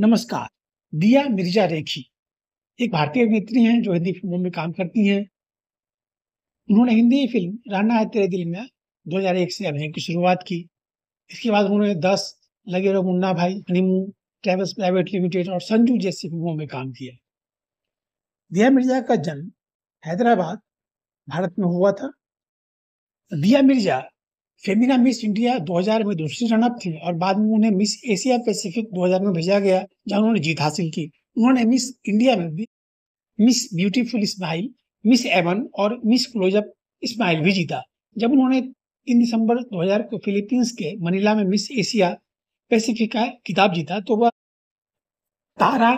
नमस्कार दिया मिर्जा रेखी एक भारतीय अभिनेत्री हैं जो हिंदी फिल्मों में काम करती हैं उन्होंने हिंदी फिल्म राना है तेरे दिल में 2001 से अभिनय की शुरुआत की इसके बाद उन्होंने 10 लगे रो मुन्ना भाई हनीमू ट्रेवल्स प्राइवेट लिमिटेड और संजू जैसी फिल्मों में काम किया दिया मिर्जा का जन्म हैदराबाद भारत में हुआ था दिया मिर्जा फेमिना मिस इंडिया 2000 में दूसरी रनअप थी और बाद में उन्हें मिस एशिया पैसिफिक 2000 में भेजा गया जहां उन्होंने जीत हासिल की उन्होंने मिस इंडिया में भी Miss beautiful smile Miss Avon और मिस क्लोजअप इस्माइल भी जीता जब उन्होंने तीन दिसंबर 2000 को फिलीपींस के मनीला में मिस एशिया पैसिफिक का खिताब जीता तो वह तारा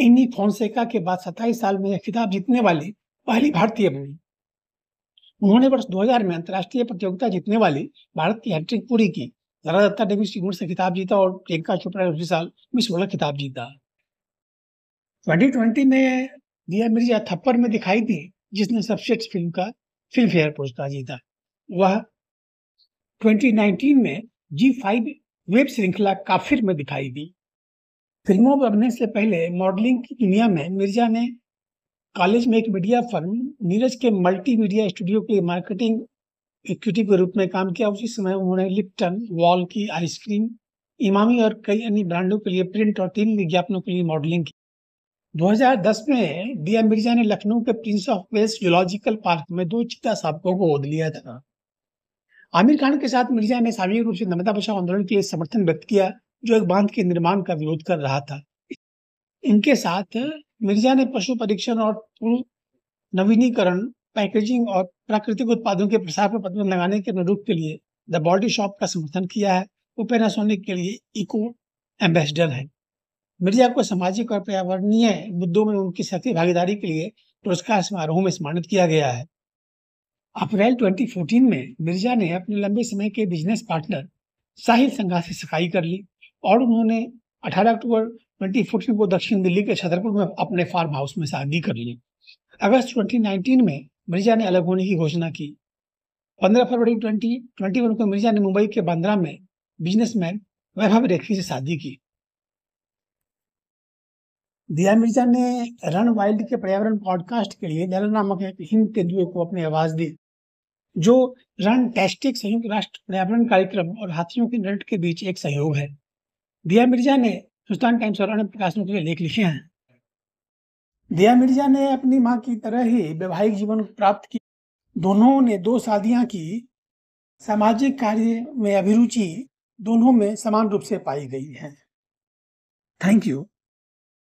एनी फोनसेका के बाद सत्ताईस साल में खिताब जीतने वाली पहली भारतीय बनी उन्होंने वर्ष 2000 में अंतर्राष्ट्रीय प्रतियोगिता जीतने वाली भारत की हैट्रिक पूरी की जरा दत्ता ने भी सीगुण से खिताब जीता और प्रियंका चोपड़ा ने उसी साल मिस वर्ल्ड खिताब जीता 2020 में दिया मिर्जा थप्पड़ में दिखाई दी जिसने सबश्रेष्ठ फिल्म का फिल्म फेयर पुरस्कार जीता वह 2019 में जी फाइव वेब श्रृंखला काफिर में दिखाई दी फिल्मों पर बनने से पहले मॉडलिंग की दुनिया में मिर्जा ने कॉलेज में एक मीडिया फर्म नीरज के मल्टी मीडिया स्टूडियो के मार्केटिंग एक्यूटिव के रूप में काम किया उसी समय उन्होंने लिप्टन वॉल की आइसक्रीम इमामी और कई अन्य ब्रांडों के लिए प्रिंट और तीन विज्ञापनों के लिए मॉडलिंग की 2010 में दिया मिर्जा ने लखनऊ के Prince of Wales zoological park में दो चिता शावकों को गोद लिया था आमिर खान के साथ मिर्जा ने सामूहिक रूप से नर्मदा बचाओ आंदोलन के लिए समर्थन व्यक्त किया जो एक बांध के निर्माण का विरोध कर रहा था इनके साथ मिर्जा ने पशु परीक्षण और नवीनीकरण पैकेजिंग और प्राकृतिक उत्पादों के प्रसार पर प्रतिबंध लगाने के अनुरूप के लिए द बॉडी शॉप का समर्थन किया है वो पैनासोनिक के लिए इको एम्बेसडर है मिर्जा को सामाजिक और पर्यावरणीय मुद्दों में उनकी सक्रिय भागीदारी के लिए पुरस्कार समारोह में सम्मानित किया गया है अप्रैल 2014 में मिर्जा ने अपने लंबे समय के बिजनेस पार्टनर साहिल संघा से सफाई कर ली और उन्होंने 18 अक्टूबर 2014 को दक्षिण दिल्ली के छतरपुर में अपने फार्म हाउस में शादी कर ली अगस्त 2019 में मिर्जा ने अलग होने की घोषणा की 15 फरवरी 2021 को मिर्जा ने मुंबई के बांद्रा में बिजनेसमैन वैभव रेखी से शादी की दिया मिर्जा ने रन वाइल्ड के पर्यावरण पॉडकास्ट के लिए दल नामक एक हिंद तेंदुए को अपनी आवाज दी जो रन टेस्टिक संयुक्त राष्ट्र पर्यावरण कार्यक्रम और हाथियों के नृत्य के बीच एक सहयोग है दिया मिर्जा ने सुल्तान टाइम्स और अन्य प्रकाशनों के लिए लेख लिखे हैं दिया मिर्जा ने अपनी माँ की तरह ही वैवाहिक जीवन प्राप्त की दोनों ने दो शादियाँ की सामाजिक कार्य में अभिरुचि दोनों में समान रूप से पाई गई है थैंक यू